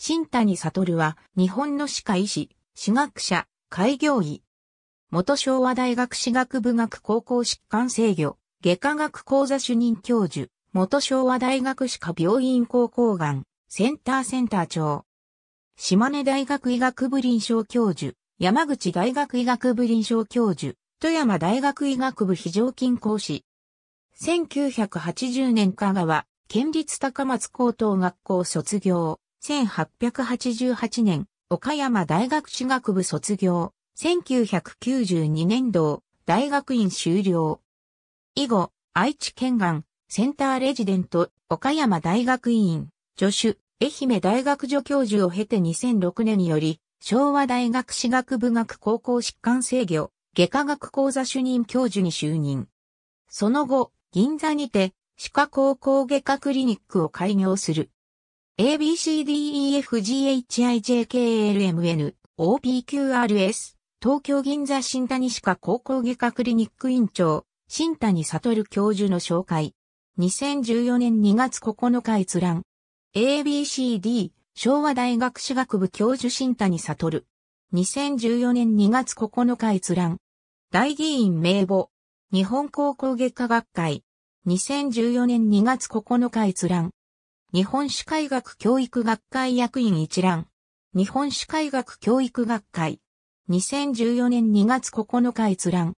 新谷悟は、日本の歯科医師、歯学者、開業医。元昭和大学歯学部学高校疾患制御、外科学講座主任教授、元昭和大学歯科病院高校がん、センターセンター長。島根大学医学部臨床教授、山口大学医学部臨床教授、富山大学医学部非常勤講師。1980年香川、県立高松高等学校卒業。1888年、岡山大学史学部卒業。1992年度、大学院修了。以後、愛知県岸、センターレジデント、岡山大学院、助手、愛媛大学助教授を経て2006年により、昭和大学史学部学高校疾患制御、外科学講座主任教授に就任。その後、銀座にて、歯科高校外科クリニックを開業する。ABCDEFGHIJKLMN、OPQRS、東京銀座新谷歯科高校外科クリニック院長、新谷悟教授の紹介。2014年2月9日閲覧。ABCD、昭和大学歯学部教授新谷悟。2014年2月9日閲覧。大議員名簿。日本高校外科学会。2014年2月9日閲覧。日本史海学教育学会役員一覧。日本史海学教育学会。2014年2月9日閲覧。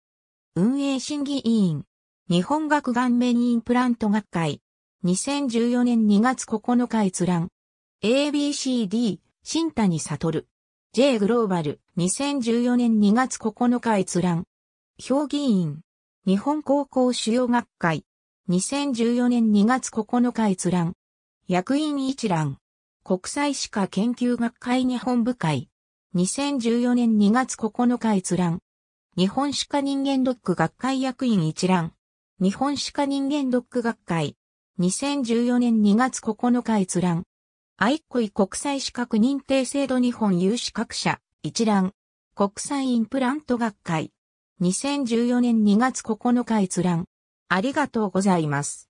運営審議委員。日本学顔面インプラント学会。2014年2月9日閲覧。ABCD、新谷悟。J グローバル、2014年2月9日閲覧。評議員。日本高校主要学会。2014年2月9日閲覧。役員一覧。国際歯科研究学会日本部会。2014年2月9日閲覧。日本歯科人間ドック学会役員一覧。日本歯科人間ドック学会。2014年2月9日閲覧。あいッコ国際資格認定制度日本有資格者一覧。国際インプラント学会。2014年2月9日閲覧。ありがとうございます。